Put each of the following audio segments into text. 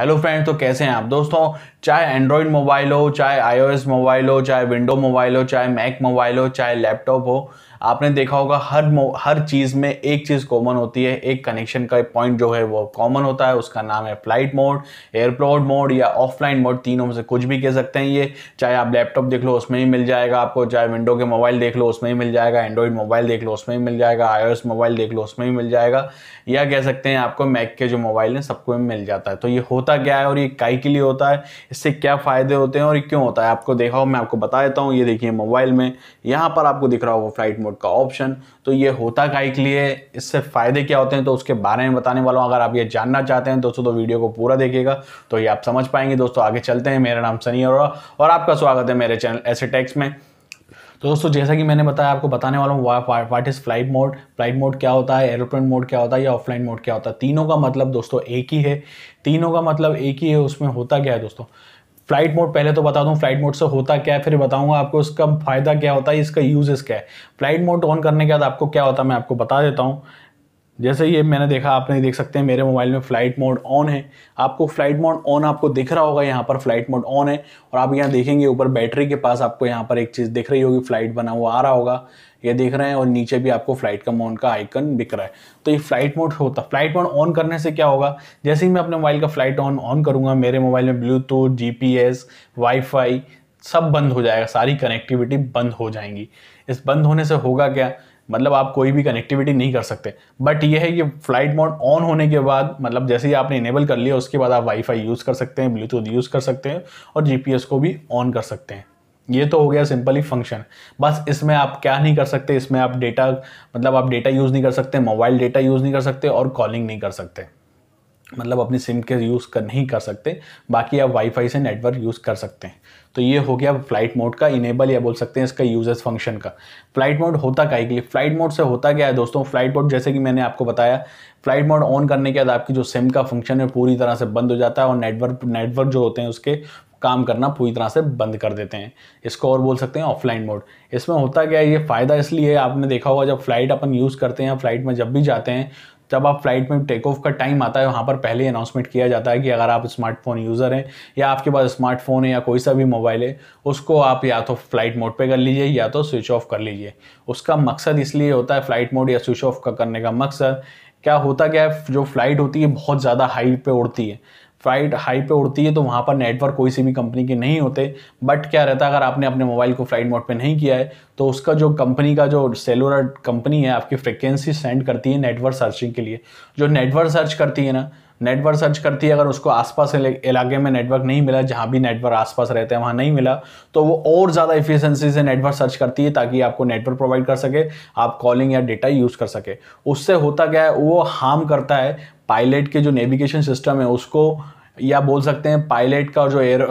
hello friends तो कैसे हैं आप दोस्तों चाहे एंड्रॉयड मोबाइल हो चाहे आईओएस मोबाइल हो चाहे विंडो मोबाइल हो चाहे मैक मोबाइल हो चाहे लैपटॉप हो आपने देखा होगा हर हर चीज़ में एक चीज़ कॉमन होती है एक कनेक्शन का पॉइंट जो है वो कॉमन होता है उसका नाम है फ्लाइट मोड एयरपोर्ट मोड या ऑफलाइन मोड तीनों में से कुछ भी कह सकते हैं ये चाहे आप लैपटॉप देख लो उसमें ही मिल जाएगा आपको चाहे विंडो के मोबाइल देख लो उसमें ही मिल जाएगा एंड्रॉइड मोबाइल देख लो उसमें ही मिल जाएगा आई मोबाइल देख लो उसमें ही मिल जाएगा या कह सकते हैं आपको मैक के जो मोबाइल हैं सबको मिल जाता है तो ये होता क्या है और ये काई के लिए होता है इससे क्या फ़ायदे होते हैं और क्यों होता है आपको देखा हो मैं आपको बता देता हूँ ये देखिए मोबाइल में यहाँ पर आपको दिख रहा हो फ्लाइट मोड मोड का ऑप्शन तो ये होता का एक लिए इससे फ़ायदे क्या होते हैं तो उसके बारे में बताने वाला हूँ अगर आप ये जानना चाहते हैं दोस्तों तो वीडियो को पूरा देखिएगा तो ये आप समझ पाएंगे दोस्तों आगे चलते हैं मेरा नाम सनी अरोड़ा और आपका स्वागत है मेरे चैनल ऐसे टैक्स में तो दोस्तों जैसा कि मैंने बताया आपको बताने वाला हूँ what is flight mode flight mode क्या होता है एरोप्लेन मोड क्या होता है या ऑफलाइन मोड क्या होता है तीनों का मतलब दोस्तों एक ही है तीनों का मतलब एक ही है उसमें होता क्या है दोस्तों फ्लाइट मोड पहले तो बता दूं फ्लाइट मोड से होता क्या है फिर बताऊंगा आपको इसका फ़ायदा क्या होता है इसका यूज़ क्या है फ्लाइट मोड ऑन करने के बाद आपको क्या होता है मैं आपको बता देता हूँ जैसे ये मैंने देखा आप नहीं देख सकते हैं मेरे मोबाइल में फ़्लाइट मोड ऑन है आपको फ़्लाइट मोड ऑन आपको दिख रहा होगा यहाँ पर फ़्लाइट मोड ऑन है और आप यहाँ देखेंगे ऊपर बैटरी के पास आपको यहाँ पर एक चीज़ दिख रही होगी फ़्लाइट बना हुआ आ रहा होगा ये देख रहे हैं और नीचे भी आपको फ्लाइट का मोड का आइकन दिख रहा है तो ये फ्लाइट मोड होता फ्लाइट मोड ऑन करने से क्या होगा जैसे ही मैं अपने मोबाइल का फ्लाइट ऑन ऑन करूँगा मेरे मोबाइल में ब्लूटूथ जी वाईफाई सब बंद हो जाएगा सारी कनेक्टिविटी बंद हो जाएंगी इस बंद होने से होगा क्या मतलब आप कोई भी कनेक्टिविटी नहीं कर सकते बट ये है कि फ्लाइट मोड ऑन होने के बाद मतलब जैसे ही आपने इनेबल कर लिया उसके बाद आप वाईफाई यूज़ कर सकते हैं ब्लूटूथ यूज़ कर सकते हैं और जीपीएस को भी ऑन कर सकते हैं ये तो हो गया सिंपली फंक्शन बस इसमें आप क्या नहीं कर सकते इसमें आप डेटा मतलब आप डेटा यूज़ नहीं कर सकते मोबाइल डेटा यूज़ नहीं कर सकते और कॉलिंग नहीं कर सकते मतलब अपनी सिम के यूज़ कर नहीं कर सकते बाकी आप वाईफाई से नेटवर्क यूज़ कर सकते हैं तो ये हो गया फ्लाइट मोड का इनेबल या बोल सकते हैं इसका यूजर्स फंक्शन का फ्लाइट मोड होता का के लिए फ्लाइट मोड से होता क्या है दोस्तों फ्लाइट मोड जैसे कि मैंने आपको बताया फ्लाइट मोड ऑन करने के बाद आपकी जो सिम का फंक्शन है पूरी तरह से बंद हो जाता है और नेटवर्क नेटवर्क जो होते हैं उसके काम करना पूरी तरह से बंद कर देते हैं इसको और बोल सकते हैं ऑफलाइन मोड इसमें होता क्या है ये फ़ायदा इसलिए आपने देखा होगा जब फ्लाइट अपन यूज़ करते हैं फ्लाइट में जब भी जाते हैं जब आप फ्लाइट में टेक ऑफ का टाइम आता है वहाँ पर पहले अनाउंसमेंट किया जाता है कि अगर आप स्मार्टफोन यूज़र हैं या आपके पास स्मार्टफोन है या कोई सा भी मोबाइल है उसको आप या तो फ्लाइट मोड पर कर लीजिए या तो स्विच ऑफ कर लीजिए उसका मकसद इसलिए होता है फ्लाइट मोड या स्विच ऑफ का करने का मकसद क्या होता क्या है जो फ्लाइट होती है बहुत ज़्यादा हाई पे उड़ती है फ्लाइट हाई पे उड़ती है तो वहाँ पर नेटवर्क कोई सी भी कंपनी के नहीं होते बट क्या रहता है अगर आपने अपने मोबाइल को फ्लाइट मोड पे नहीं किया है तो उसका जो कंपनी का जो सेलुलर कंपनी है आपकी फ्रिक्वेंसी सेंड करती है नेटवर्क सर्चिंग के लिए जो नेटवर्क सर्च करती है ना नेटवर्क सर्च करती है अगर उसको आसपास इलाके में नेटवर्क नहीं मिला जहाँ भी नेटवर्क आसपास रहते हैं वहाँ नहीं मिला तो वो और ज़्यादा इफिशेंसी से नेटवर्क सर्च करती है ताकि आपको नेटवर्क प्रोवाइड कर सके आप कॉलिंग या डेटा यूज़ कर सके उससे होता क्या है वो हार्म करता है पायलट के जो नेविगेशन सिस्टम है उसको या बोल सकते हैं पायलट का जो एयर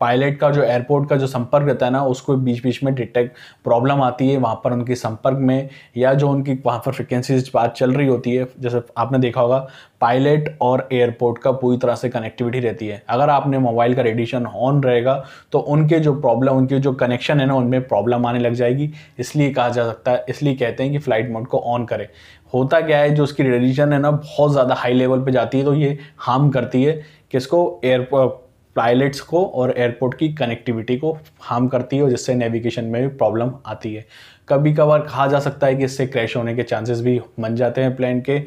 पायलट का जो एयरपोर्ट का जो संपर्क रहता है ना उसको बीच बीच में डिटेक्ट प्रॉब्लम आती है वहाँ पर उनके संपर्क में या जो उनकी वहाँ पर फ्रिक्वेंसी बात चल रही होती है जैसे आपने देखा होगा पायलट और एयरपोर्ट का पूरी तरह से कनेक्टिविटी रहती है अगर आपने मोबाइल का रेडिएशन ऑन रहेगा तो उनके जो प्रॉब्लम उनके जो कनेक्शन है ना उनमें प्रॉब्लम आने लग जाएगी इसलिए कहा जा सकता है इसलिए कहते हैं कि फ़्लाइट मोड को ऑन करें होता क्या है जो उसकी रेडिएशन है ना बहुत ज़्यादा हाई लेवल पे जाती है तो ये हार्म करती है किसको एयर पायलट्स uh, को और एयरपोर्ट की कनेक्टिविटी को हार्म करती है और जिससे नेविगेशन में भी प्रॉब्लम आती है कभी कभार कहा जा सकता है कि इससे क्रैश होने के चांसेस भी बन जाते हैं प्लेन के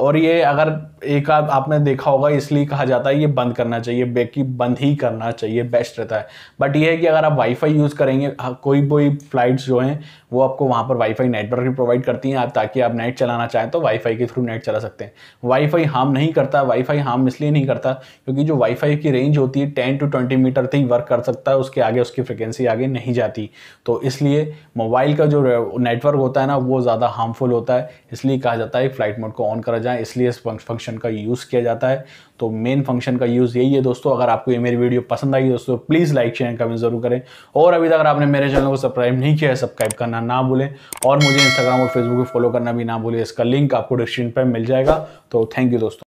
और ये अगर एक आध आपने देखा होगा इसलिए कहा जाता है ये बंद करना चाहिए बेकि बंद ही करना चाहिए बेस्ट रहता है बट ये है कि अगर आप वाईफाई यूज़ करेंगे कोई कोई फ्लाइट्स जो हैं वो आपको वहाँ पर वाईफाई नेटवर्क भी प्रोवाइड करती हैं आप ताकि आप नेट चलाना चाहें तो वाईफाई के थ्रू नेट चला सकते हैं वाईफाई हार्म नहीं करता वाईफाई हार्म इसलिए नहीं करता क्योंकि जो वाईफाई की रेंज होती है टेन टू ट्वेंटी मीटर तक वर्क कर सकता है उसके आगे उसकी फ्रिक्वेंसी आगे नहीं जाती तो इसलिए मोबाइल का जो नेटवर्क होता है ना वो ज़्यादा हार्मफुल होता है इसलिए कहा जाता है फ्लाइट मोड को ऑन करा जाए इसलिए इस फंक्शन का यूज़ किया जाता है तो मेन फंक्शन का यूज़ यही है दोस्तों अगर आपको ये मेरी वीडियो पसंद आई दोस्तों प्लीज़ लाइक शेयर कमेंट जरूर करें और अभी तक आपने मेरे चैनल को सब्सक्राइब नहीं किया है सब्सक्राइब करना ना भूलें और मुझे इंस्टाग्राम और फेसबुक पर फॉलो करना भी ना भूलें इसका लिंक आपको डिस्क्रिप्शन पर मिल जाएगा तो थैंक यू दोस्तों